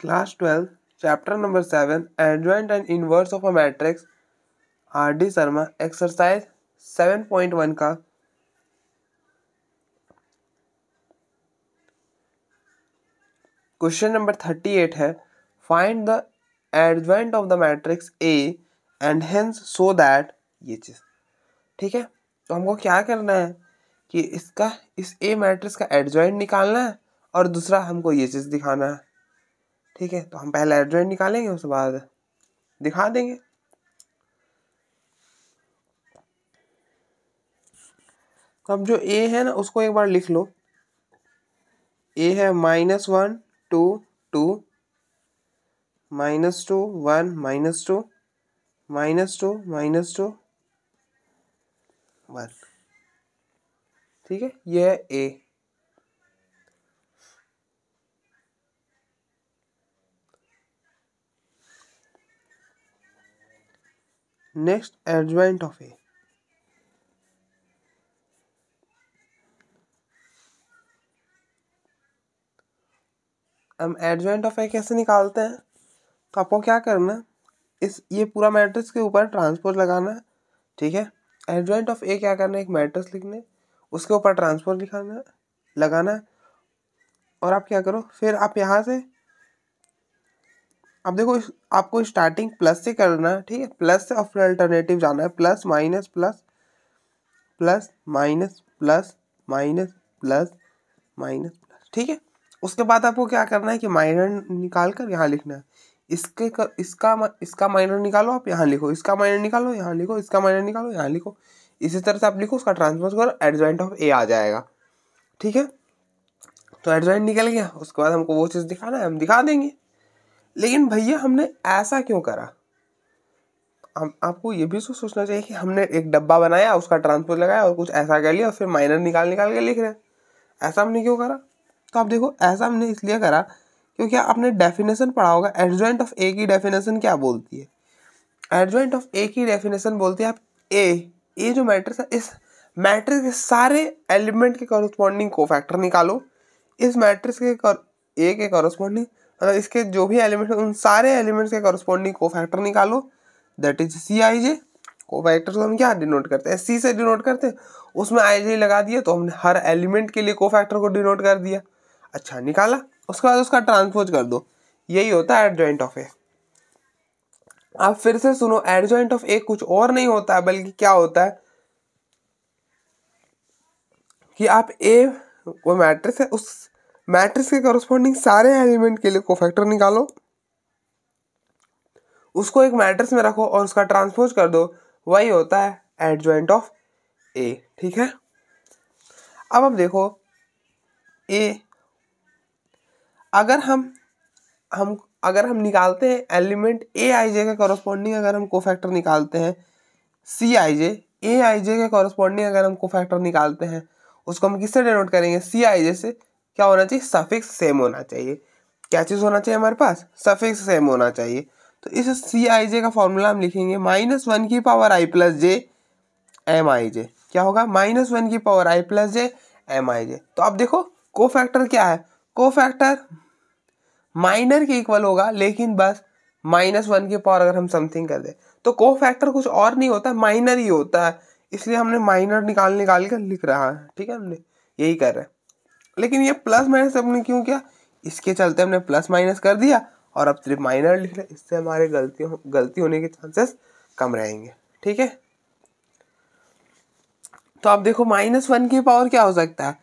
class twelfth chapter number seven adjoint and inverse of a matrix R D Sharma exercise seven point one का question number eight है find the adjoint of the matrix A and hence so that ये चीज़ ठीक है तो हमको क्या करना है कि इसका इस ए मैट्रिक्स का एडजॉइंट निकालना है और दूसरा हमको ये चीज़ दिखाना है ठीक है तो हम पहले एड्रेस निकालेंगे उसके बाद दिखा देंगे तो अब जो ए है ना उसको एक बार लिख लो ए है minus one two two minus two one minus two minus two minus two one ठीक है यह है A next adjoint of A हम एडजॉइंट ऑफ ए कैसे निकालते हैं तो आपको क्या करना है इस ये पूरा मैट्रिक्स के ऊपर ट्रांसपोज लगाना है ठीक है एडजॉइंट ऑफ ए क्या करना है एक मैट्रिक्स लिखने उसके ऊपर ट्रांसपोज लिखाना है लगाना है और आप क्या करो फिर आप यहाँ से अब देखो आपको स्टार्टिंग प्लस से करना है ठीक है प्लस से और फिर अल्टरनेटिव जाना है plus minus plus plus minus plus minus plus minus plus ठीक है उसके बाद आपको क्या करना है कि माइनर निकाल कर यहाँ लिखना है इसके कर, इसका इसका माइनर निकालो आप यहाँ लिखो इसका माइनर निकालो यहाँ लिखो इसका माइनर निकालो यहाँ लिखो इसी तरह से आप लिखो उसका ट्रांसफर करो एडजॉइंट ऑफ ए आ जाएगा ठीक है तो एडजॉइंट निकल गया उसके बाद हमको वो चीज़ दिखाना है हम दिखा देंगे लेकिन भैया हमने ऐसा क्यों करा हम आपको ये भी तो सोचना चाहिए कि हमने एक डब्बा बनाया उसका ट्रांसपोर्ट लगाया और कुछ ऐसा कर लिया और फिर माइनर निकाल निकाल के लिख रहे हैं ऐसा हमने क्यों करा तो आप देखो ऐसा हमने इसलिए करा क्योंकि आपने डेफिनेशन पढ़ा होगा एडजॉइंट ऑफ ए की डेफिनेशन क्या बोलती है एडजॉइंट ऑफ ए की डेफिनेशन बोलती है आप ए ए जो मैट्रिक्स है इस मैट्रिक्स के सारे एलिमेंट के कॉरस्पॉन्डिंग को फैक्टर निकालो इस मैट्रिक्स के कर, ए के कॉरस्पॉन्डिंग मतलब इसके जो भी एलिमेंट उन सारे एलिमेंट्स के कॉरस्पॉन्डिंग को फैक्टर निकालो दैट इज सी आई जे को फैक्टर को हम क्या डिनोट करते हैं सी से डिनोट करते हैं उसमें आई जे लगा दिया तो हमने हर एलिमेंट के लिए को फैक्टर को डिनोट कर दिया अच्छा निकाला उसके बाद उसका ट्रांसपोज कर दो यही होता है एडजॉइंट ऑफ ए आप फिर से सुनो एडजॉइंट ऑफ ए कुछ और नहीं होता है बल्कि क्या होता है कि आप ए वो मैट्रिक्स है उस मैट्रिक्स के कॉरस्पॉन्डिंग सारे एलिमेंट के लिए कोफैक्टर निकालो उसको एक मैट्रिक्स में रखो और उसका ट्रांसपोज कर दो वही होता है एट ज्वाइंट ऑफ ए ठीक है अब अब देखो ए अगर हम हम अगर हम निकालते हैं एलिमेंट ए आई जे का कॉरस्पॉन्डिंग अगर हम कोफैक्टर निकालते हैं सी आई जे ए आई जे के कॉरस्पॉन्डिंग अगर हम कोफैक्टर निकालते हैं उसको हम किससे डिनोट करेंगे सी आई जे से क्या होना चाहिए सफिक्स सेम होना चाहिए क्या चीज़ होना चाहिए हमारे पास सफिक्स सेम होना चाहिए तो इस सी आई जे का फॉर्मूला हम लिखेंगे माइनस वन की power I plus J M I J क्या होगा माइनस वन की power I plus J M I J तो अब देखो को फैक्टर क्या है को फैक्टर माइनर के इक्वल होगा लेकिन बस माइनस वन की पावर अगर हम समथिंग कर दें तो को फैक्टर कुछ और नहीं होता माइनर ही होता है इसलिए हमने माइनर निकाल निकाल कर लिख रहा है ठीक है हमने यही कर रहे हैं लेकिन ये प्लस माइनस हमने क्यों किया इसके चलते हमने प्लस माइनस कर दिया और अब सिर्फ माइनर लिख रहे इससे हमारे गलती हो, गलती होने के चांसेस कम रहेंगे ठीक है तो आप देखो माइनस वन की पावर क्या हो सकता है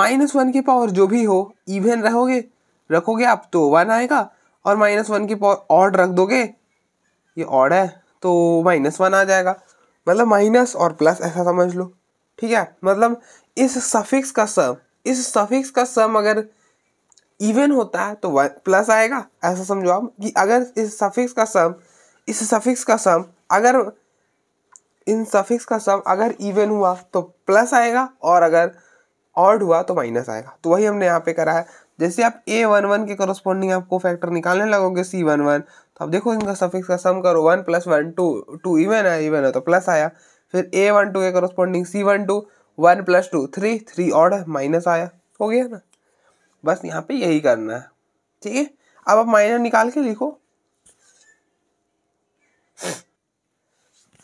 माइनस वन की पावर जो भी हो इवन रहोगे रखोगे आप तो वन आएगा और माइनस वन की पावर ऑड रख दोगे ये ऑड है तो माइनस वन आ जाएगा मतलब माइनस और प्लस ऐसा समझ लो ठीक है मतलब इस सफिक्स का सब इस सफिक्स का सम अगर इवन होता है तो प्लस आएगा ऐसा समझो आप कि अगर इस सफिक्स का सम इस सफिक्स का सम अगर इन सफिक्स का सम अगर इवन हुआ तो प्लस आएगा और अगर ऑड हुआ तो माइनस आएगा तो वही हमने यहाँ पे करा है जैसे आप ए वन वन के कॉरस्पॉन्डिंग आपको फैक्टर निकालने लगोगे सी वन वन तो आप देखो इनका सफिक्स का सम करो one plus one two two even है इवन है तो प्लस आया फिर ए वन टू के corresponding C one two one plus two three three और माइनस आया हो गया ना बस यहाँ पे यही करना है ठीक है अब आप माइनर निकाल के लिखो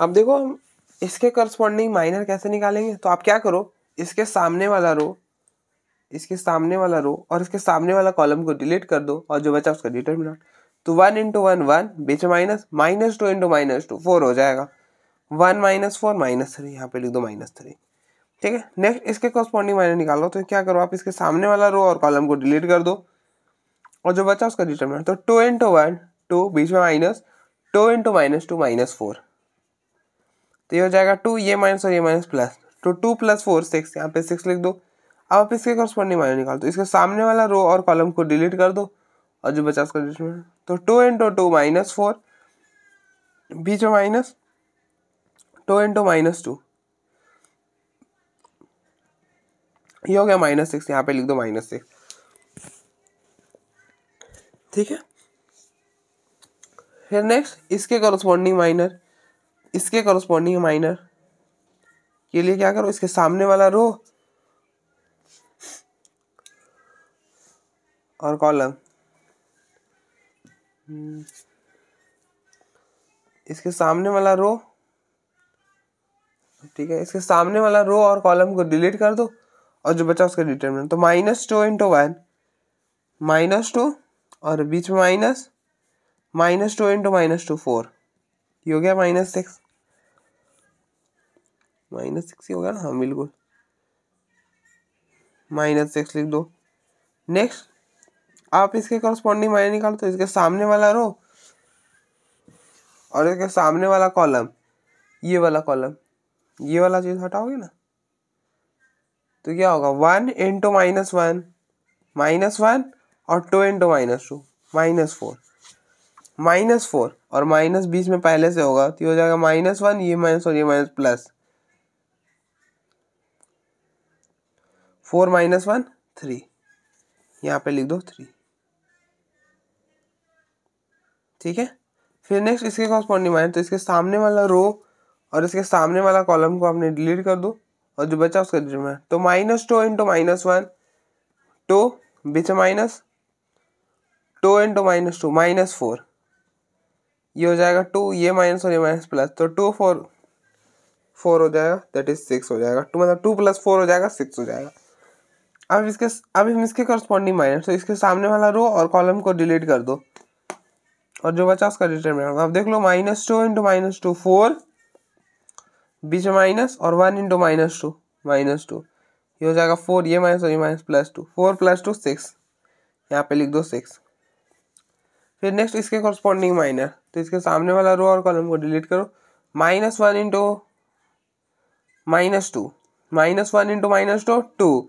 अब देखो हम इसके करस्पॉन्डिंग माइनर कैसे निकालेंगे तो आप क्या करो इसके सामने वाला रो इसके सामने वाला रो और इसके सामने वाला कॉलम को डिलीट कर दो और जो बचा उसका डिटर्मिनेंट तो वन इंटू वन वन बीच minus minus two into minus two four हो जाएगा one minus four minus three यहाँ पे लिख दो माइनस थ्री ठीक है नेक्स्ट इसके कॉरस्पॉन्डिंग मायने निकालो तो क्या करो आप इसके सामने वाला रो और कॉलम को डिलीट कर दो और जो बचा उसका डिटर्मिनेंट तो टू इंटू वन टू बीच में minus two into minus two minus four तो ये हो जाएगा टू ये माइनस और ये माइनस प्लस तो टू प्लस फोर सिक्स यहाँ पे सिक्स लिख दो अब आप इसके कॉरस्पॉन्डिंग माइनस निकाल दो इसके सामने वाला रो और कॉलम को डिलीट कर दो और जो बचा उसका डिटर्मिनेंट तो two into two minus four बीच में minus two into minus two ये हो गया माइनस सिक्स यहाँ पे लिख दो माइनस सिक्स ठीक है फिर नेक्स्ट इसके कॉरस्पॉन्डिंग माइनर इसके कॉरस्पॉन्डिंग माइनर के लिए क्या करो इसके सामने वाला रो और कॉलम इसके सामने वाला रो ठीक है इसके सामने वाला रो और कॉलम को डिलीट कर दो और जो बचा उसका डिटर्मिनेंट तो minus two into one minus two और बीच में minus minus two into minus two four ये हो गया माइनस सिक्स माइनस सिक्स ही हो गया ना हाँ बिल्कुल माइनस सिक्स लिख दो नेक्स्ट आप इसके कॉरस्पॉन्डिंग माइनस निकालो तो इसके सामने वाला रो और इसके सामने वाला कॉलम ये वाला कॉलम ये वाला चीज़ हटाओगे ना तो क्या होगा one into minus one minus one और two into minus two minus four minus four और माइनस बीस में पहले से होगा तो ये हो जाएगा माइनस वन ये माइनस और ये minus plus four minus one three यहाँ पे लिख दो थ्री ठीक है फिर नेक्स्ट इसके कॉस्पॉन्डिंग माइनस तो इसके सामने वाला रो और इसके सामने वाला कॉलम को आपने डिलीट कर दो और जो बचा उसका डिटरमिनेंट तो minus two into minus one two बीच minus two into minus two minus four ये हो जाएगा टू ये माइनस और ये माइनस प्लस तो टू फोर फोर हो जाएगा दैट इज सिक्स हो जाएगा टू मतलब टू प्लस फोर हो जाएगा सिक्स हो जाएगा अब इसके अब हम इसके करस्पॉन्डिंग माइनस तो इसके सामने वाला रो और कॉलम को डिलीट कर दो और जो बचा उसका डिटरमिनेंट अब देख लो minus two into minus two four बीच में माइनस और one into minus two minus two ये हो जाएगा फोर ये माइनस और ये minus plus two four plus two six यहाँ पे लिख दो सिक्स फिर नेक्स्ट इसके कॉरस्पॉन्डिंग माइनर तो इसके सामने वाला रो और कॉलम को डिलीट करो minus one into minus two minus one into minus two two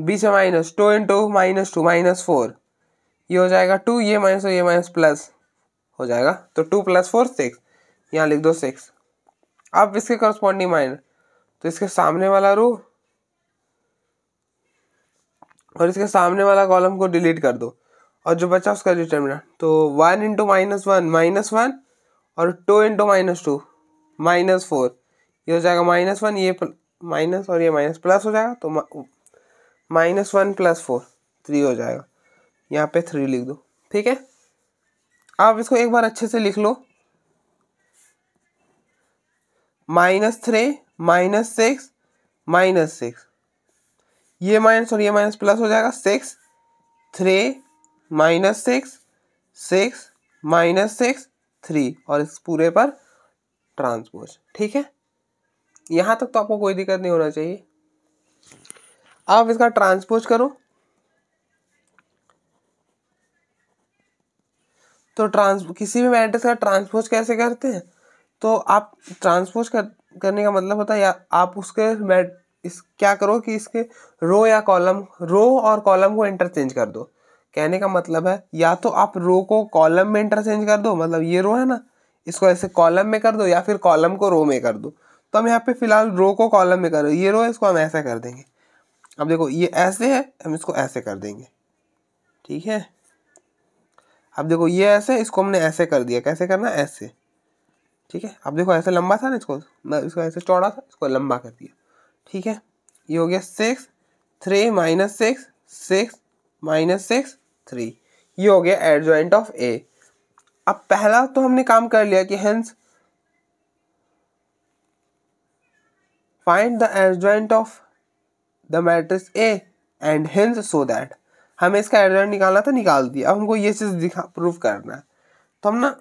बीच में minus two into minus two minus four ये हो जाएगा टू ये माइनस और ये माइनस प्लस हो जाएगा तो टू प्लस फोर सिक्स यहाँ लिख दो सिक्स अब इसके करस्पॉन्डिंग माइनर तो इसके सामने वाला रो और इसके सामने वाला कॉलम को डिलीट कर दो और जो बचा उसका डिटर्मिनेंट तो one into minus one minus one और two into minus two minus four ये हो जाएगा माइनस वन ये माइनस और ये माइनस प्लस हो जाएगा तो minus one plus four three हो जाएगा यहाँ पे थ्री लिख दो ठीक है आप इसको एक बार अच्छे से लिख लो minus three minus six minus six ये माइनस और ये माइनस प्लस हो जाएगा six three minus six six minus six three और इस पूरे पर ट्रांसपोज ठीक है यहाँ तक तो आपको कोई दिक्कत नहीं होना चाहिए आप इसका ट्रांसपोज करो तो ट्रांस किसी भी मैट्रिक्स का ट्रांसपोज कैसे करते हैं तो आप ट्रांसपोज कर करने का मतलब होता है या आप उसके मैट इस क्या करो कि इसके रो या कॉलम रो और कॉलम को इंटरचेंज कर दो कहने का मतलब है या तो आप रो को कॉलम में इंटरचेंज कर दो मतलब ये रो है ना इसको ऐसे कॉलम में कर दो या फिर कॉलम को रो में कर दो तो हम यहाँ पे फिलहाल रो को कॉलम में कर ये रो है इसको हम ऐसा कर देंगे अब देखो ये ऐसे है हम इसको ऐसे कर देंगे ठीक है अब देखो ये ऐसे इसको हमने ऐसे कर दिया कैसे करना ऐसे ठीक है अब देखो ऐसे लंबा था ना इसको मैं इसको ऐसे चौड़ा था इसको लंबा कर दिया ठीक है ये हो गया six three minus six six minus six three ये हो गया एडजॉइंट ऑफ ए अब पहला तो हमने काम कर लिया कि hence find the adjoint of the matrix A and hence so that हमें इसका एडजॉइंट निकालना था निकाल दिया अब हमको ये चीज़ दिखा प्रूव करना है तो हम ना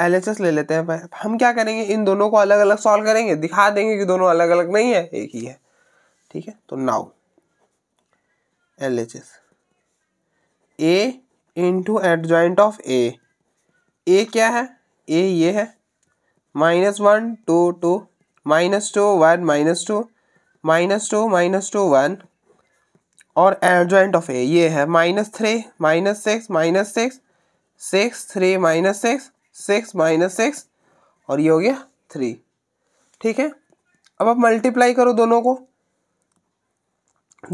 एल ले लेते हैं हम क्या करेंगे इन दोनों को अलग अलग सॉल्व करेंगे दिखा देंगे कि दोनों अलग अलग नहीं है एक ही है ठीक है तो now L H S A into joint of A A क्या है ए ये है minus one two two minus two one minus two minus two minus two one और एट ज्वाइंट ऑफ ए ये है minus three minus six minus six six three minus six six minus six और ये हो गया three ठीक है अब आप मल्टीप्लाई करो दोनों को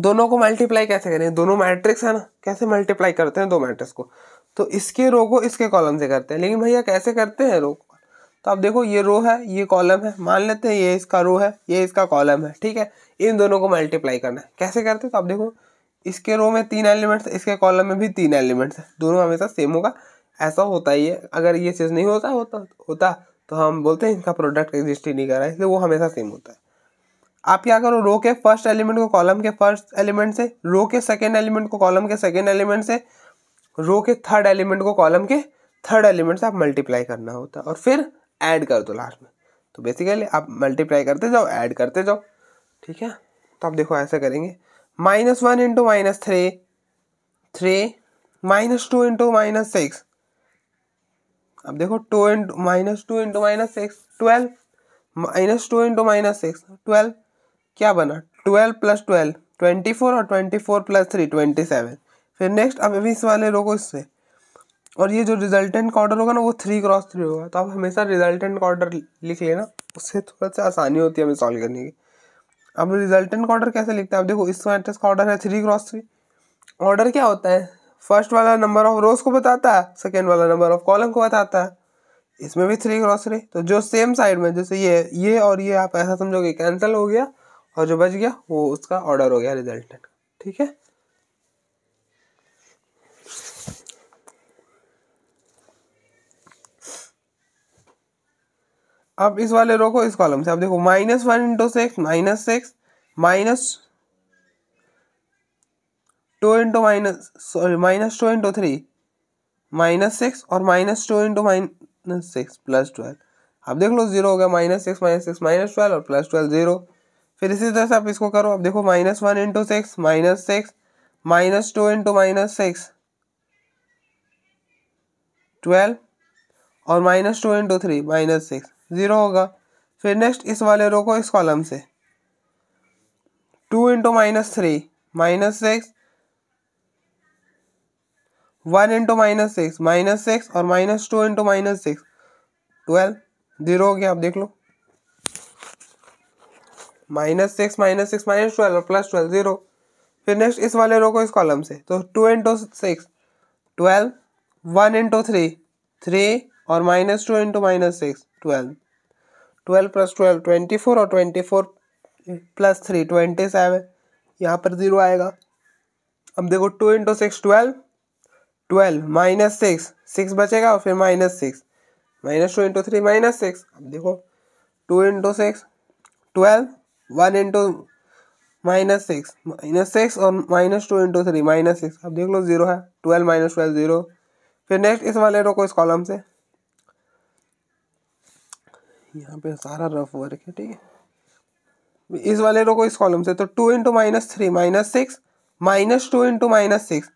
दोनों को मल्टीप्लाई कैसे करें दोनों मैट्रिक्स है ना कैसे मल्टीप्लाई करते हैं दो मैट्रिक्स को तो इसके रो को इसके कॉलम से करते हैं लेकिन भैया कैसे करते हैं रो तो आप देखो ये रो है ये कॉलम है मान लेते हैं ये इसका रो है ये इसका कॉलम है ठीक है इन दोनों को मल्टीप्लाई करना है कैसे करते हैं तो आप देखो इसके रो में तीन एलिमेंट्स इसके कॉलम में भी तीन एलिमेंट्स है दोनों हमेशा सेम होगा ऐसा होता ही है अगर ये चीज़ नहीं होता होता होता तो हम बोलते हैं इनका प्रोडक्ट एग्जिस्ट ही नहीं कर रहा है इसलिए वो हमेशा सेम होता है आप क्या करो रो के फर्स्ट एलिमेंट को कॉलम के फर्स्ट एलिमेंट से रो के सेकेंड एलिमेंट को कॉलम के सेकेंड एलिमेंट से रो के थर्ड एलिमेंट को कॉलम के थर्ड एलिमेंट से आप मल्टीप्लाई करना होता है और फिर ऐड कर दो लास्ट में तो बेसिकली आप मल्टीप्लाई करते जाओ ऐड करते जाओ ठीक है तो आप देखो ऐसा करेंगे minus one into minus three three minus two into minus six अब देखो two into minus two into minus six twelve minus two into minus six twelve क्या बना twelve plus twelve twenty four और twenty four plus three twenty seven फिर next अब इस वाले रोको इससे और ये जो रिजल्टेंट का ऑर्डर होगा ना वो थ्री क्रॉस थ्री होगा तो आप हमेशा रिजल्टेंट का ऑर्डर लिख लेना उससे थोड़ा सा आसानी होती है हमें सॉल्व करने की अब रिजल्टेंट कॉर्डर ऑर्डर कैसे लिखते हैं आप देखो इस मैट्रिक्स का ऑर्डर है थ्री क्रॉस थ्री ऑर्डर क्या होता है फर्स्ट वाला नंबर ऑफ रोज को बताता है सेकेंड वाला नंबर ऑफ कॉलम को बताता है इसमें भी थ्री क्रॉस थ्री तो जो सेम साइड में जैसे ये ये और ये आप ऐसा समझोगे कैंसिल हो गया और जो बच गया वो उसका ऑर्डर हो गया रिजल्ट ठीक है अब इस वाले रो को इस कॉलम से आप देखो minus one into six minus six minus two into minus sorry minus two into three minus six और minus two into minus six plus twelve आप देख लो जीरो हो गया minus six minus six minus twelve और plus twelve zero फिर इसी तरह से आप इसको करो आप देखो minus one into six minus six minus two into minus six twelve और minus two into three minus six zero होगा फिर नेक्स्ट इस वाले रो को इस कॉलम से two into minus three minus six one into minus six minus six और minus two into minus six twelve zero हो गया आप देख लो minus six minus six minus twelve और प्लस ट्वेल्व जीरो फिर नेक्स्ट इस वाले रो को इस कॉलम से तो two into six twelve one into three three और minus two into minus six twelve twelve plus twelve twenty four और twenty four plus three twenty seven यहाँ पर ज़ीरो आएगा अब देखो two into six twelve twelve minus six six बचेगा और फिर minus six minus two into three minus six अब देखो two into six twelve one into minus six minus six और minus two into three minus six अब देख लो zero है ट्वेल्व माइनस ट्वेल्व जीरो फिर नेक्स्ट इस वाले रोको इस कॉलम से यहाँ पे सारा रफ वर्क है ठीक है इस वाले रोको इस कॉलम से तो two into minus three minus six minus two into minus six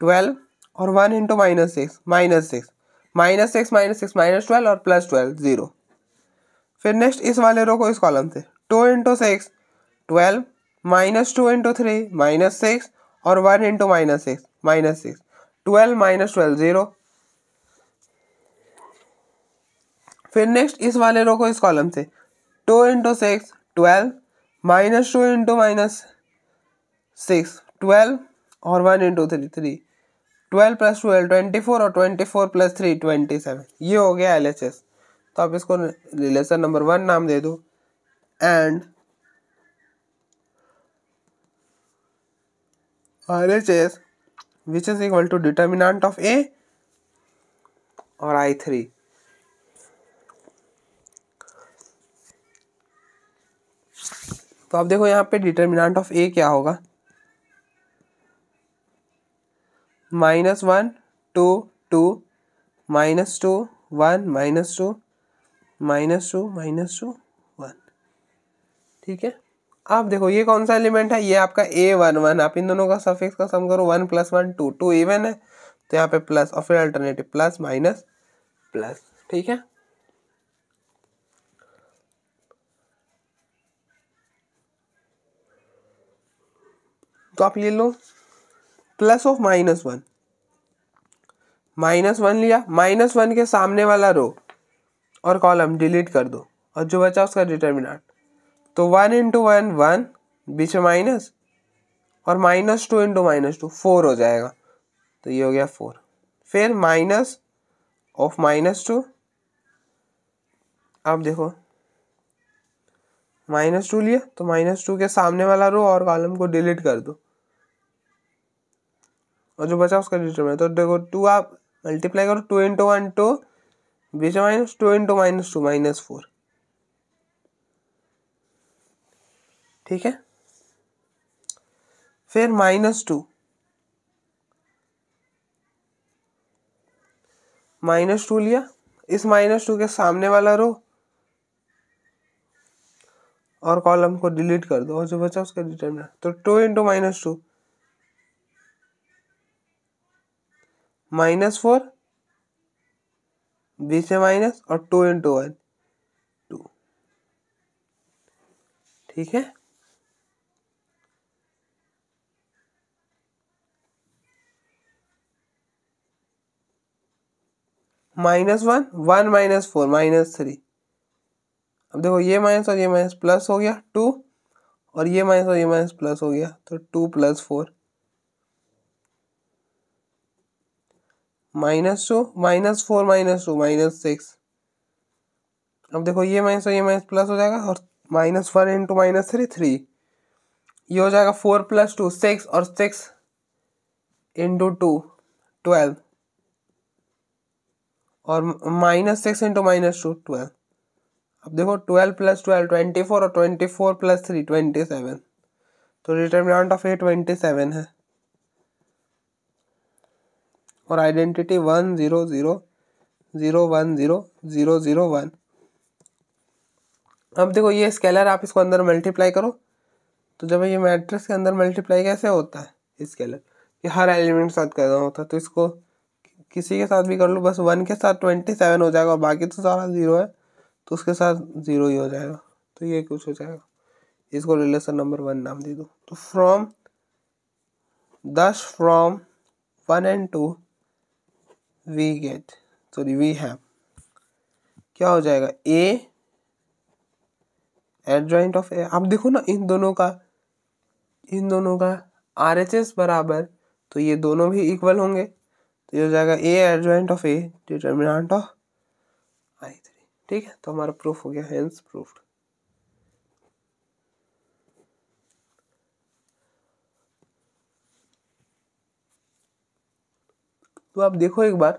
twelve और one into minus six minus six minus six minus six minus twelve और प्लस ट्वेल्व जीरो फिर नेक्स्ट इस वाले रो को इस कॉलम से two into six twelve minus two into three minus six और one into minus six minus six twelve minus twelve zero फिर next इस वाले रो को इस कॉलम से two into six twelve minus two into minus six twelve और one into three three twelve plus twelve twenty four और twenty four plus three twenty seven ये हो गया एल एच एस तो आप इसको रिलेशन नंबर वन नाम दे दो and R H S which is equal to determinant of A और आई थ्री तो आप देखो यहाँ पे डिटर्मिनाट ऑफ ए क्या होगा minus one two two minus two one minus two minus two minus two one ठीक है आप देखो ये कौन सा एलिमेंट है ये आपका ए वन वन आप इन दोनों का सफिक्स का सम करो one plus one two two even है तो यहाँ पे प्लस और फिर अल्टरनेटिव प्लस माइनस प्लस ठीक है तो आप ले लो plus of minus one minus one लिया माइनस वन के सामने वाला रो और कॉलम डिलीट कर दो और जो बचा उसका डिटर्मिनाट तो वन इंटू वन वन बीच में माइनस और minus two into minus two four हो जाएगा तो ये हो गया फोर फिर माइनस ऑफ माइनस टू अब देखो माइनस टू लिया तो माइनस टू के सामने वाला रो और कॉलम को डिलीट कर दो और जो बचा उसका डिटरमिनेंट तो देखो टू आप मल्टीप्लाई करो टू इंटू वन टू बीच minus two into minus two minus four ठीक है फिर माइनस टू माइनस टू लिया इस माइनस टू के सामने वाला रो और कॉलम को डिलीट कर दो और जो बचा उसका डिटरमिनेंट तो two into minus two minus four बी से माइनस और टू इंटू वन टू ठीक है minus one one minus four minus three अब देखो ये माइनस और ये माइनस प्लस हो गया टू और ये माइनस और ये माइनस प्लस हो गया तो two plus four minus two minus four minus two minus six अब देखो ये माइनस और ये माइनस प्लस हो जाएगा और minus one into minus three three ये हो जाएगा फोर प्लस टू सिक्स और सिक्स इंटू टू ट्वेल्व और minus six into minus two twelve अब देखो twelve plus twelve twenty four और twenty four plus three twenty seven तो return of A twenty seven है और identity one zero zero zero one zero zero zero one अब देखो ये scalar आप इसको अंदर मल्टीप्लाई करो तो जब ये मैट्रिक्स के अंदर मल्टीप्लाई कैसे होता है स्केलर ये हर एलिमेंट के साथ करना होता है तो इसको किसी के साथ भी कर लो बस वन के साथ ट्वेंटी सेवन हो जाएगा और बाकी तो सारा ज़ीरो है तो उसके साथ ज़ीरो ही हो जाएगा तो ये कुछ हो जाएगा इसको रिलेशन नंबर वन नाम दे दो तो फ्रॉम दस from one and two we get sorry we have क्या हो जाएगा ए एडजॉइंट ऑफ ए आप देखो ना इन दोनों का इन दोनों का आर एच एस बराबर तो ये दोनों भी इक्वल होंगे तो ये हो जाएगा A adjoint of A determinant of I three ठीक है तो हमारा प्रूफ हो गया हेंस प्रूफ तो आप देखो एक बार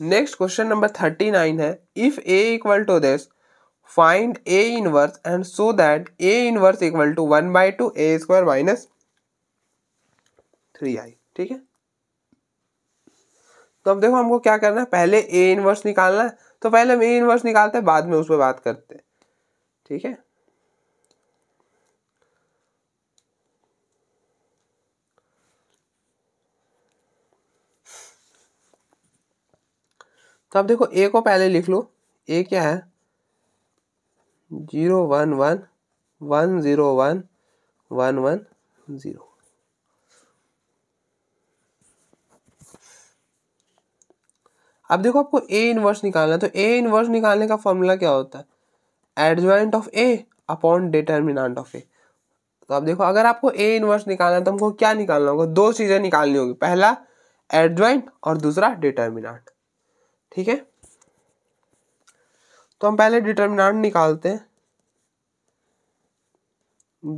next question number thirty nine है if A equal to this find A inverse and so that A inverse equal to one by two A square minus three I ठीक है तो अब देखो हमको क्या करना है पहले ए इनवर्स निकालना है तो पहले हम ए इनवर्स निकालते हैं बाद में उस पर बात करते हैं ठीक है तो अब देखो ए को पहले लिख लो ए क्या है zero one one one zero one one one zero अब देखो आपको ए इनवर्स निकालना है तो ए इनवर्स निकालने का फॉर्मूला क्या होता है adjoint of A upon determinant of A तो अब देखो अगर आपको ए इनवर्स निकालना है तो हमको क्या निकालना होगा दो चीज़ें निकालनी होगी पहला एडजॉइंट और दूसरा डिटर्मिनाट ठीक है तो हम पहले डिटर्मिनाट निकालते हैं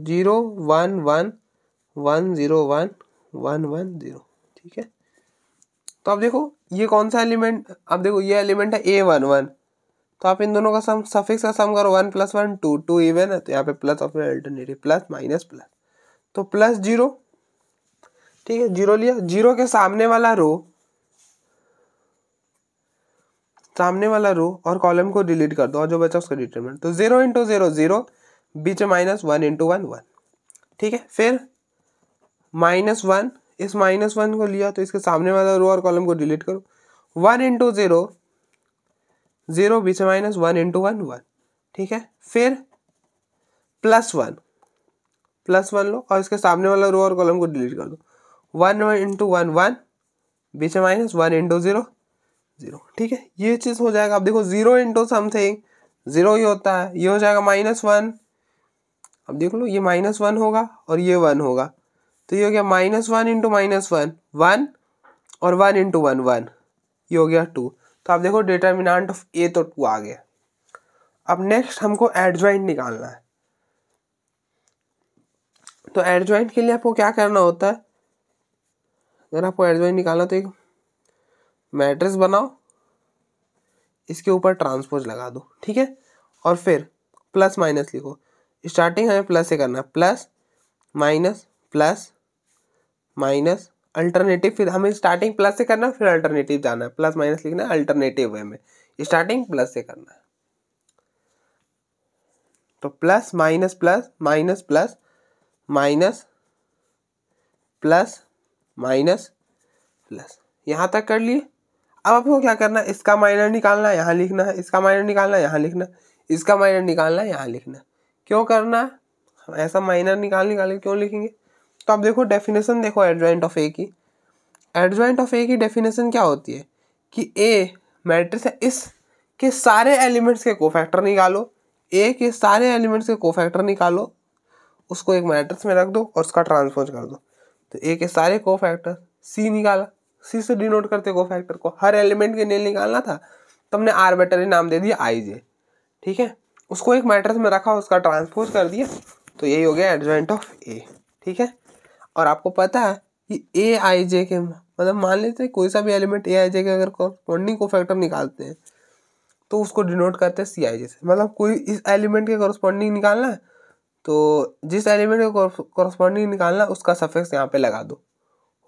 zero one one one zero one one one zero ठीक है तो आप देखो ये कौन सा एलिमेंट आप देखो ये एलिमेंट है ए वन वन तो आप इन दोनों का सम सफिक्स का सम करो one plus one two two even है तो यहाँ पे plus of alternative plus minus plus तो प्लस जीरो ठीक है जीरो लिया जीरो के सामने वाला रो सामने वाला रो और कॉलम को डिलीट कर दो और जो बचा उसका डिटरमिनेंट तो जीरो इंटू जीरो जीरो बीच minus one into one one ठीक है फिर माइनस वन इस माइनस वन को लिया तो इसके सामने वाला रो और कॉलम को डिलीट करो वन इंटू ज़ीरो ज़ीरो बीच minus one into one one ठीक है फिर प्लस वन प्लस वन लो और इसके सामने वाला रो और कॉलम को डिलीट कर दो वन इंटू वन वन बीच minus one into zero zero ठीक है ये चीज़ हो जाएगा अब देखो ज़ीरो इंटू समथिंग ज़ीरो ही होता है ये हो जाएगा माइनस वन अब देख लो ये माइनस वन होगा और ये वन होगा तो ये हो गया minus one into minus one one और वन इंटू वन वन ये हो गया टू तो आप देखो डिटर्मिनाट ऑफ ए तो टू आ गया अब नेक्स्ट हमको एडजॉइंट निकालना है तो एडजॉइंट के लिए आपको क्या करना होता है अगर आपको एडजॉइंट निकालना तो एक मैट्रिक्स बनाओ इसके ऊपर ट्रांसपोज लगा दो ठीक है और फिर प्लस माइनस लिखो स्टार्टिंग हमें प्लस से करना है plus minus plus minus alternative फिर हमें स्टार्टिंग प्लस से करना फिर अल्टरनेटिव जाना है प्लस माइनस लिखना है अल्टरनेटिव वे में स्टार्टिंग प्लस से करना है तो plus minus plus minus plus minus plus minus plus यहाँ तक कर लिए अब आपको क्या करना है इसका माइनर निकालना है यहाँ लिखना है इसका माइनर निकालना है यहाँ लिखना इसका माइनर निकालना है यहाँ लिखना क्यों करना है ऐसा माइनर निकाल निकाल के क्यों लिखेंगे तो आप देखो डेफिनेशन देखो एडजॉइंट ऑफ ए की एडजॉइंट ऑफ ए की डेफिनेशन क्या होती है कि ए मैट्रिक्स है इस के सारे एलिमेंट्स के कोफैक्टर निकालो ए के सारे एलिमेंट्स के कोफैक्टर निकालो उसको एक मैट्रिक्स में रख दो और उसका ट्रांसपोज कर दो तो ए के सारे कोफैक्टर सी निकाला सी से डिनोट करते कोफैक्टर को हर एलिमेंट के लिए निकालना था तो हमने आर्बिटरी नाम दे दिया आई जे ठीक है उसको एक मैट्रिक्स में रखा उसका ट्रांसपोज कर दिया तो यही हो गया एडजॉइंट ऑफ ए ठीक है और आपको पता है कि ए आई जे के मतलब मान लेते हैं कोई सा भी एलिमेंट ए आई जे के अगर कॉरस्पॉन्डिंग को फैक्टर निकालते हैं तो उसको डिनोट करते हैं सी आई जे से मतलब कोई इस एलिमेंट के कॉरस्पॉन्डिंग निकालना है तो जिस एलिमेंट के कॉरस्पॉन्डिंग निकालना उसका सफेक्स यहाँ पे लगा दो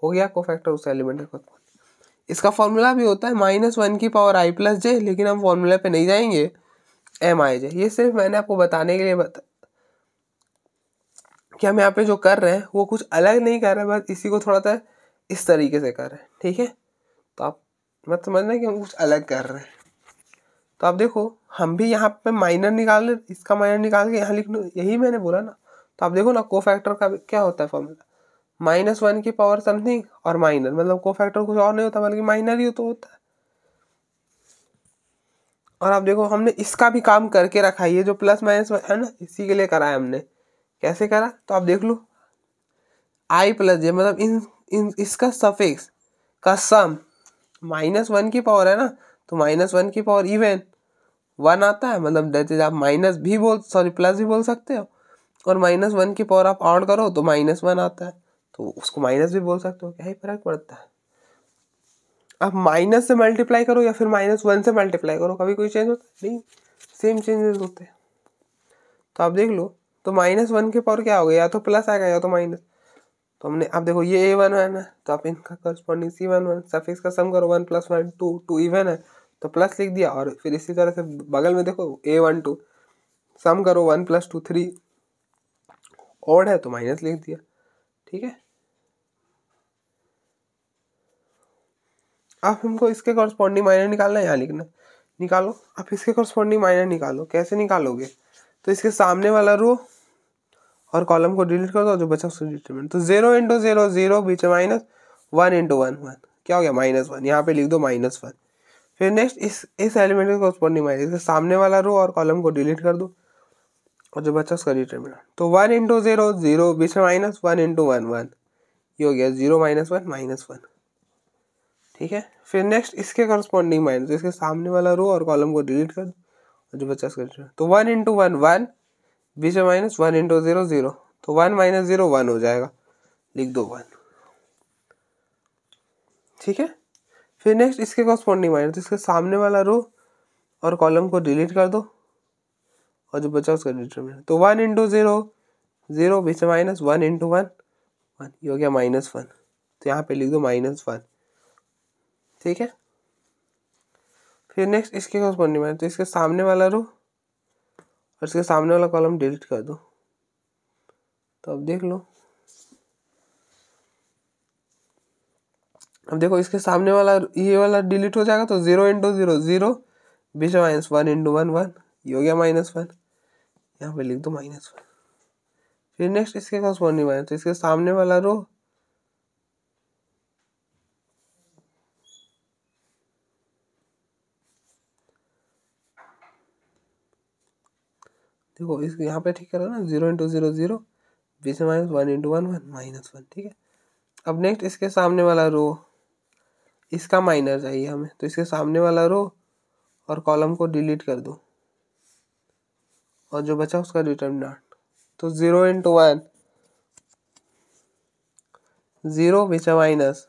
हो गया को फैक्टर उस एलिमेंट का इसका फॉर्मूला भी होता है माइनस वन की पावर आई प्लस जे लेकिन हम फॉर्मूला पे नहीं जाएंगे एम आई जे ये सिर्फ मैंने आपको बताने के लिए बता कि हम यहाँ पे जो कर रहे हैं वो कुछ अलग नहीं कर रहे बस इसी को थोड़ा सा इस तरीके से कर रहे हैं ठीक है तो आप मत समझना कि हम कुछ अलग कर रहे हैं तो आप देखो हम भी यहाँ पे माइनर निकाल इसका माइनर निकाल के यहाँ लिख लो यही मैंने बोला ना तो आप देखो ना को फैक्टर का क्या होता है फॉर्मूला माइनस वन की पावर समथिंग और माइनर मतलब को फैक्टर कुछ और नहीं होता बल्कि माइनर ही तो होता है और आप देखो हमने इसका भी काम करके रखा है ये जो प्लस माइनस है ना इसी के लिए करा है हमने कैसे करा तो आप देख लो आई प्लस जे मतलब इन इन इसका सफिक्स का सम माइनस वन की पावर है ना तो माइनस वन की पावर इवन वन आता है मतलब डेट इज आप माइनस भी बोल सॉरी प्लस भी बोल सकते हो और माइनस वन की पावर आप ऑड करो तो माइनस वन आता है तो उसको माइनस भी बोल सकते हो क्या ही फर्क पड़ता है आप माइनस से मल्टीप्लाई करो या फिर माइनस वन से मल्टीप्लाई करो कभी कोई चेंज होता है नहीं सेम चेंजेस होते हैं तो आप देख लो तो माइनस वन के पावर क्या हो गया या तो प्लस आएगा या तो माइनस तो हमने आप देखो ये ए वन वन है तो आप इनका corresponding C one one suffix का सम करो one plus one two two even है तो प्लस लिख दिया और फिर इसी तरह से बगल में देखो ए वन टू सम करो one plus two three odd है तो माइनस लिख दिया ठीक है आप हमको इसके कॉरस्पॉन्डिंग माइनर निकालना है यहाँ लिखना निकालो आप इसके कॉरस्पॉन्डिंग माइनर निकालो कैसे निकालोगे तो इसके सामने वाला रो और कॉलम को डिलीट कर दो जो बचा उसको डिटरमिनेंट तो जीरो इंटू जीरो जीरो बीच minus one into one one क्या हो गया माइनस वन यहाँ पे लिख दो माइनस वन फिर नेक्स्ट इस इस एलिमेंट के कॉरस्पॉन्डिंग माइनस इसके सामने वाला रो और कॉलम को डिलीट कर दो और जो बचा उसका डिटरमिनेंट तो वन इंटू जीरो जीरो बीच में minus one into one one ये हो गया zero minus one minus one ठीक है फिर नेक्स्ट इसके कॉरस्पॉन्डिंग माइनस इसके सामने वाला रो और कॉलम को डिलीट कर दो और जो बचा उसका डिटरमिनेंट तो वन इंटू वन वन बी से minus one into zero zero तो वन माइनस ज़ीरो वन हो जाएगा लिख दो वन ठीक है फिर नेक्स्ट इसके कॉस्पॉन्डिंग माइनस तो इसके सामने वाला रो और कॉलम को डिलीट कर दो और जो बचा उसका डिटर्मिनेंट तो वन इंटू ज़ीरो ज़ीरो बी से minus one into one one ये हो गया माइनस वन तो यहाँ पे लिख दो माइनस वन ठीक है फिर नेक्स्ट इसके कॉरस्पॉन्डिंग माइनस तो इसके सामने वाला रो और इसके सामने वाला कॉलम डिलीट कर दो तो अब देख लो अब देखो इसके सामने वाला ये वाला डिलीट हो जाएगा तो जीरो इंटू जीरो जीरो बीच minus one into one one ये हो गया माइनस वन यहाँ पे लिख दो माइनस वन फिर नेक्स्ट इसके कॉरस्पॉन्डिंग माइनस तो इसके सामने वाला रो देखो इस यहाँ पे ठीक करो ना जीरो इंटू जीरो जीरो बीस minus one into one one minus one ठीक है अब नेक्स्ट इसके सामने वाला रो इसका माइनर चाहिए हमें तो इसके सामने वाला रो और कॉलम को डिलीट कर दो और जो बचा उसका डिटर्मिनाट तो ज़ीरो इंटू वन ज़ीरो बीच minus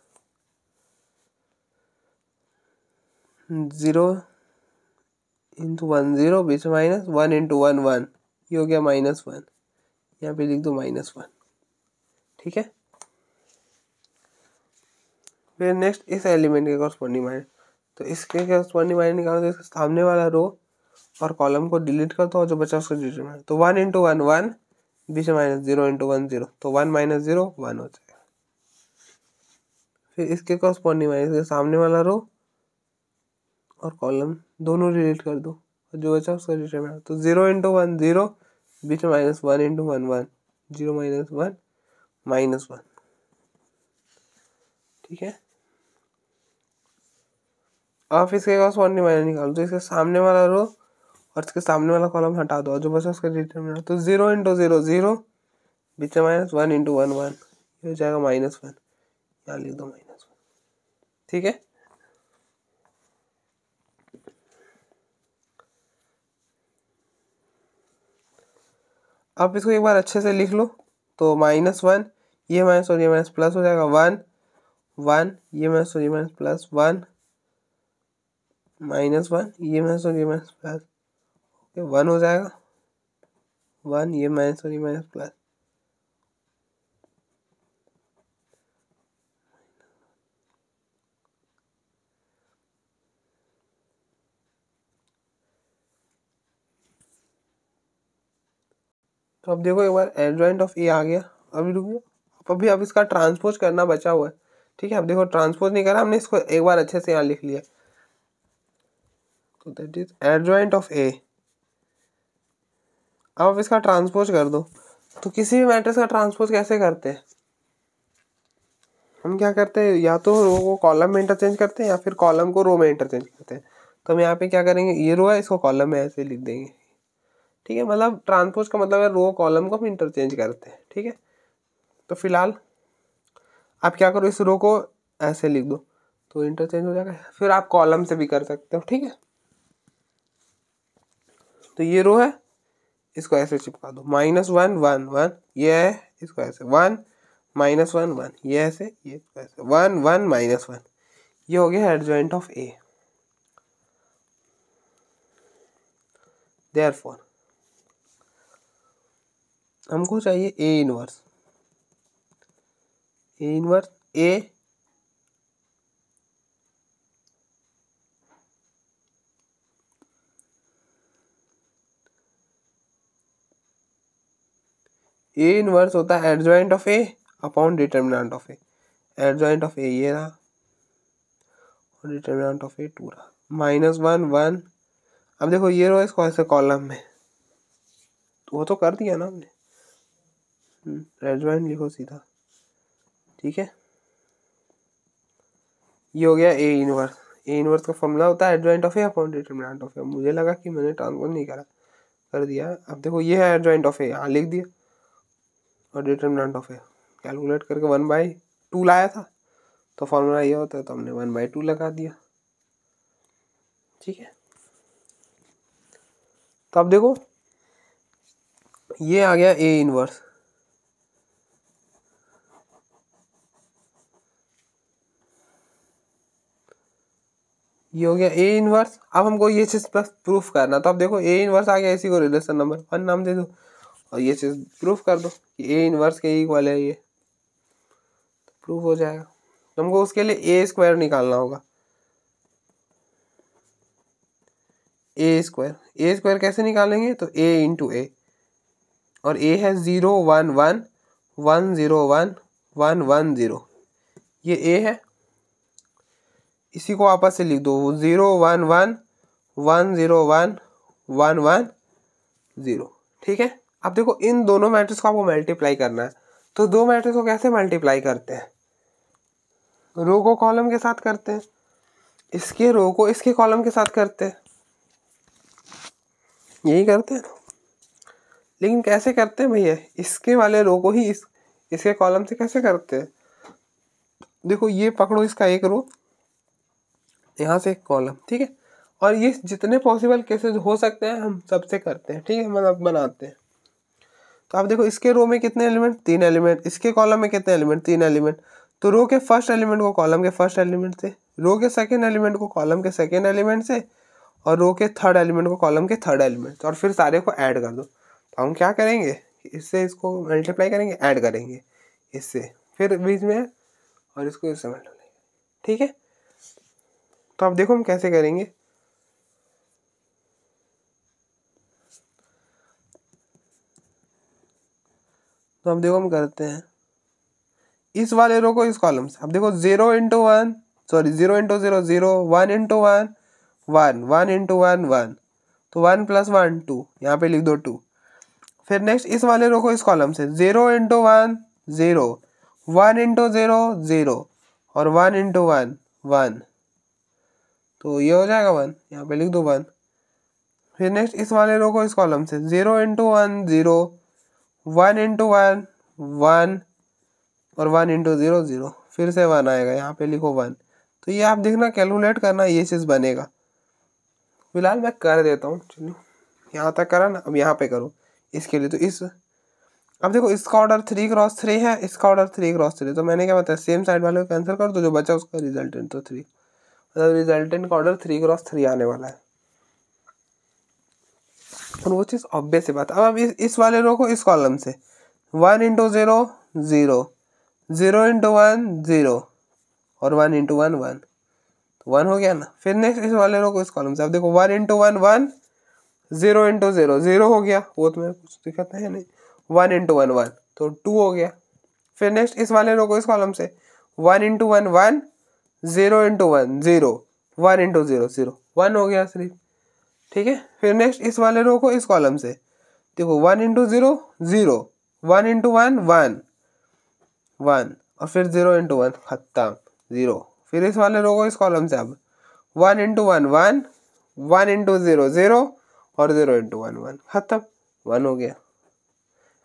zero into one zero बीच minus one into one one ये हो गया माइनस वन यहाँ पे लिख दो माइनस वन ठीक है फिर नेक्स्ट इस एलिमेंट के कॉरस्पॉन्डिंग माइनस तो इसके कॉरस्पॉन्डिंग माइनस निकालो तो इसका सामने वाला रो और कॉलम को डिलीट कर दो और जो बचा उसको डिलीट मार तो वन इंटू वन वन बीच minus zero into one zero तो वन माइनस जीरो वन हो जाएगा फिर इसके कॉरस्पॉन्डिंग माइनस सामने वाला रो और कॉलम दोनों डिलीट कर दो और जो बचा उसका रिटर्न तो ज़ीरो इंटू वन ज़ीरो बीच में minus one into one one zero minus one minus one ठीक है आप इसके पास वन माइनस निकाल दो इसके सामने वाला रो और इसके सामने वाला कॉलम हटा दो जो बचा उसका रिटर्न बना तो ज़ीरो इंटू ज़ीरो ज़ीरो बीच में minus one into one one ये हो जाएगा माइनस वन यहाँ लिख दो माइनस वन ठीक है आप इसको एक बार अच्छे से लिख लो तो माइनस वन ये माइनस और ये माइनस प्लस हो जाएगा वन वन ये माइनस और ये minus plus one minus one ये माइनस और ये माइनस प्लस ओके वन हो जाएगा वन ये माइनस और ये माइनस प्लस तो अब देखो एक बार एंड्रॉइड ऑफ ए आ गया अभी रुकिए अब अभी अब इसका ट्रांसपोज करना बचा हुआ है ठीक है अब देखो ट्रांसपोज नहीं करा हमने इसको एक बार अच्छे से यहाँ लिख लिया तो that is adjoint of A अब आप इसका ट्रांसपोज कर दो तो किसी भी मैट्रिक्स का ट्रांसपोज कैसे करते हैं हम क्या करते हैं या तो रो को कॉलम में इंटरचेंज करते हैं या फिर कॉलम को रो में इंटरचेंज करते हैं तो हम यहाँ पे क्या करेंगे ये रो है इसको कॉलम में ऐसे लिख देंगे ठीक है मतलब ट्रांसपोज का मतलब है रो कॉलम को हम इंटरचेंज करते हैं ठीक है तो फिलहाल आप क्या करो इस रो को ऐसे लिख दो तो इंटरचेंज हो जाएगा फिर आप कॉलम से भी कर सकते हो ठीक है तो ये रो है इसको ऐसे चिपका दो माइनस वन वन वन ये है इसको ऐसे वन माइनस वन वन ये ऐसे ये ऐसे वन वन माइनस वन ये हो गया adjoint of A therefore हमको चाहिए A inverse A inverse A A inverse होता है adjoint of A upon determinant of A adjoint of A ये रहा और डिटर्मिनेंट ऑफ ए टू रहा माइनस वन वन अब देखो ये रो इसको ऐसे कॉलम में तो वो तो कर दिया ना हमने रेजवाइन हम्म, लिखो सीधा ठीक है ये हो गया ए इनवर्स ए इनवर्स का फॉर्मूला होता है adjoint of A upon determinant of A मुझे लगा कि मैंने ट्रांसफर नहीं करा कर दिया अब देखो ये है एडजॉइंट ऑफ ए यहाँ लिख दिया और डिटर्मिनेंट ऑफ ए कैलकुलेट करके वन बाई टू लाया था तो फॉर्मूला ये होता है तो हमने वन बाई टू लगा दिया ठीक है तो अब देखो ये आ गया ए इनवर्स ये हो गया ए इनवर्स अब हमको ये चीज़ प्लस प्रूफ करना तो अब देखो ए इनवर्स आ गया इसी को रिलेशन नंबर वन नाम दे दो और ये चीज़ प्रूफ कर दो कि ए इनवर्स के इक्वल है ये तो प्रूफ हो जाएगा तो हमको उसके लिए ए स्क्वायर निकालना होगा ए स्क्वायर ए स्क्वायर कैसे निकालेंगे तो ए इंटू ए और ए है zero one one one zero one one one zero ये ए है इसी को आपस से लिख दो zero one one one zero one one one zero ठीक है अब देखो इन दोनों मैट्रिक्स को आपको मल्टीप्लाई करना है तो दो मैट्रिक्स को कैसे मल्टीप्लाई करते हैं रो को कॉलम के साथ करते हैं इसके रो को इसके कॉलम के साथ करते हैं यही करते हैं लेकिन कैसे करते हैं भैया इसके वाले रो को ही इस इसके कॉलम से कैसे करते हैं देखो ये पकड़ो इसका एक रो यहाँ से कॉलम ठीक है और ये जितने पॉसिबल केसेस हो सकते हैं हम सबसे करते हैं ठीक है मतलब बनाते हैं तो आप देखो इसके रो में कितने एलिमेंट तीन एलिमेंट इसके कॉलम में कितने एलिमेंट तीन एलिमेंट तो रो के फर्स्ट एलिमेंट को कॉलम के फर्स्ट एलिमेंट से रो के सेकेंड एलिमेंट को कॉलम के सेकेंड एलिमेंट से और रो के थर्ड एलिमेंट को कॉलम के थर्ड एलिमेंट और फिर सारे को ऐड कर दो तो हम क्या करेंगे इससे इसको मल्टीप्लाई करेंगे ऐड करेंगे इससे फिर बीच में और इसको इससे मल्टीप्लाई ठीक है तो आप देखो हम कैसे करेंगे तो हम देखो हम करते हैं इस वाले रो को इस कॉलम से अब देखो zero into one sorry zero into zero zero one into one one one into one one तो वन प्लस वन टू यहाँ पे लिख दो टू फिर नेक्स्ट इस वाले रो को इस कॉलम से zero into one zero one into zero zero और वन इंटू वन वन तो ये हो जाएगा वन यहाँ पे लिख दो वन फिर नेक्स्ट इस वाले रो को इस कॉलम से zero into one zero one into one one और वन इंटू ज़ीरो ज़ीरो फिर से वन आएगा यहाँ पे लिखो वन तो ये आप देखना कैलकुलेट करना ये चीज़ बनेगा फिलहाल मैं कर देता हूँ चलो यहाँ तक करा ना अब यहाँ पे करो इसके लिए तो इस अब देखो इसका ऑर्डर थ्री क्रॉस थ्री है इसका ऑर्डर थ्री क्रॉस थ्री तो मैंने क्या बताया सेम साइड वाले को कैंसिल कर दो जो बचा उसका रिजल्ट इंटू थ्री रिजल्टेंट का ऑर्डर थ्री क्रॉस थ्री आने वाला है और वो चीज़ ऑब्वियस बात अब अब इस, इस वाले रो को इस कॉलम से one into zero zero zero into one zero और वन इंटू वन वन तो वन हो गया ना फिर नेक्स्ट इस वाले रो को इस कॉलम से अब देखो one into one one zero into zero zero हो गया वो तो मेरे कुछ दिक्कत है नहीं वन इंटू वन वन तो टू हो गया फिर नेक्स्ट इस वाले रो को इस कॉलम से one into one one zero into one zero one into zero zero one हो गया सिर्फ ठीक है फिर नेक्स्ट इस वाले रो को इस कॉलम से देखो one into zero zero one into one one one और फिर ज़ीरो इंटू वन ख़त्म ज़ीरो फिर इस वाले रो को इस कॉलम से अब one into one one one into zero zero और ज़ीरो इंटू वन वन ख़त्म वन हो गया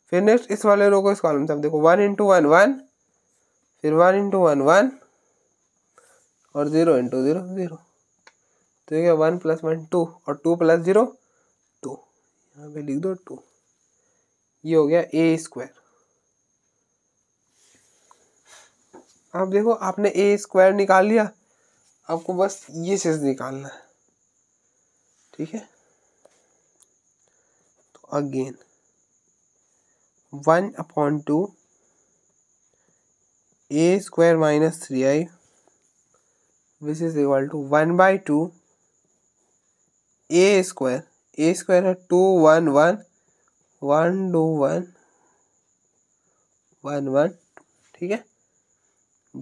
फिर नेक्स्ट इस वाले रो को इस कॉलम से अब देखो वन इंटू वन वन फिर वन इंटू वन वन और ज़ीरो इंटू ज़ीरो ज़ीरो तो ये वन प्लस वन टू और टू प्लस ज़ीरो टू यहाँ पे लिख दो टू ये हो गया ए स्क्वायर अब देखो आपने ए स्क्वायर निकाल लिया आपको बस ये चीज़ निकालना है ठीक है तो again one upon two A square minus three I which is equal to one by two A square A square है two one one one two one one one ठीक है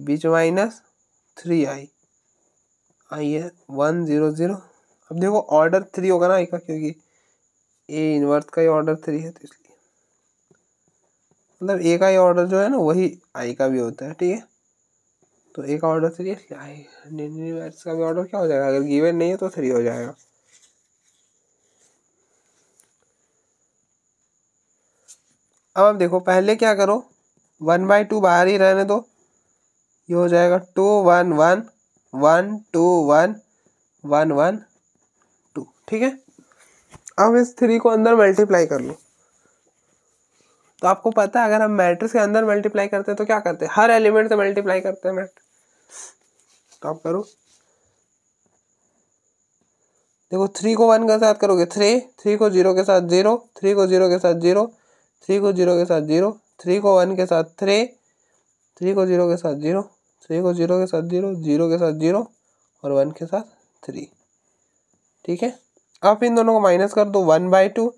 बीच माइनस थ्री आई आई है वन ज़ीरो ज़ीरो अब देखो order three होगा ना आई का क्योंकि ए इनवर्थ का ही ऑर्डर थ्री है तो इसलिए मतलब ए का ही ऑर्डर जो है ना वही आई का भी होता है ठीक है तो एक ऑर्डर थ्री निन्यानवे मैच का भी ऑर्डर क्या हो जाएगा अगर गिवन नहीं है तो थ्री हो जाएगा अब आप देखो पहले क्या करो वन बाई टू बाहर ही रहने दो ये हो जाएगा two one one one two one one one two ठीक है अब इस थ्री को अंदर मल्टीप्लाई कर लो तो आपको पता है अगर हम मैट्रिक्स के अंदर मल्टीप्लाई करते हैं तो क्या करते हैं हर एलिमेंट से मल्टीप्लाई करते हैं मैट्रिक्स काम तो करो देखो थ्री को वन के साथ करोगे थ्री थ्री को जीरो के साथ जीरो थ्री को जीरो के साथ जीरो थ्री को जीरो के साथ जीरो थ्री को वन के साथ थ्री थ्री को जीरो के साथ जीरो थ्री को जीरो के साथ जीरो जीरो के साथ जीरो और वन के साथ थ्री ठीक है आप इन दोनों को माइनस कर दो वन बाई टू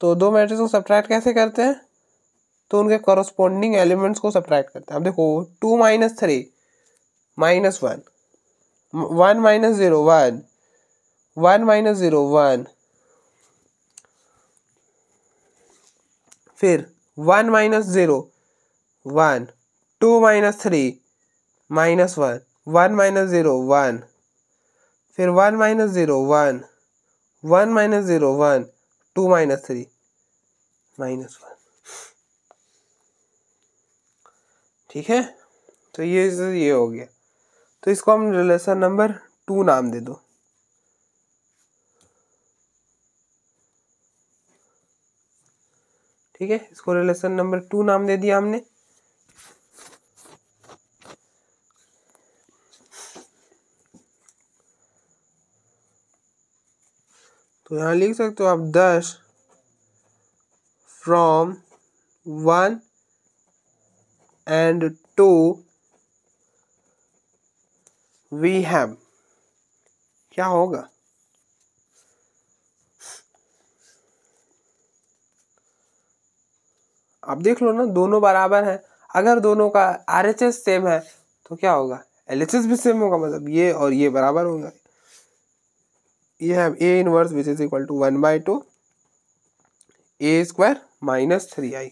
तो दो मैट्रिक्स को सब्ट्रैक्ट कैसे करते हैं तो उनके कॉरस्पॉन्डिंग एलिमेंट्स को सब्ट्रैक्ट करते हैं अब देखो two minus three minus one one minus zero one one minus zero one फिर one minus zero one two minus three minus one one minus zero one फिर one minus zero one one minus zero one two minus three minus one ठीक है तो ये ये हो गया तो इसको हम रिलेशन नंबर टू नाम दे दो ठीक है इसको रिलेशन नंबर टू नाम दे दिया हमने तो यहां लिख सकते हो आप thus from one and two we have क्या होगा आप देख लो ना दोनों बराबर हैं अगर दोनों का आर एच एस सेम है तो क्या होगा एल एच एस भी सेम होगा मतलब ये और ये बराबर होगा ये है A inverse which is equal to one by two A square minus three I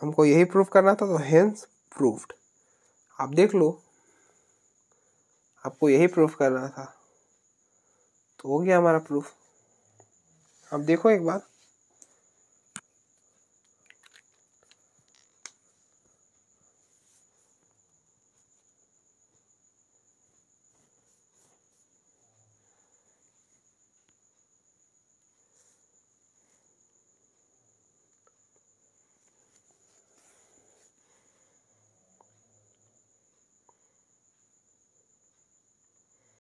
हमको यही प्रूफ करना था तो हेंस प्रूफ्ड आप देख लो आपको यही प्रूफ करना था तो हो गया हमारा प्रूफ अब देखो एक बात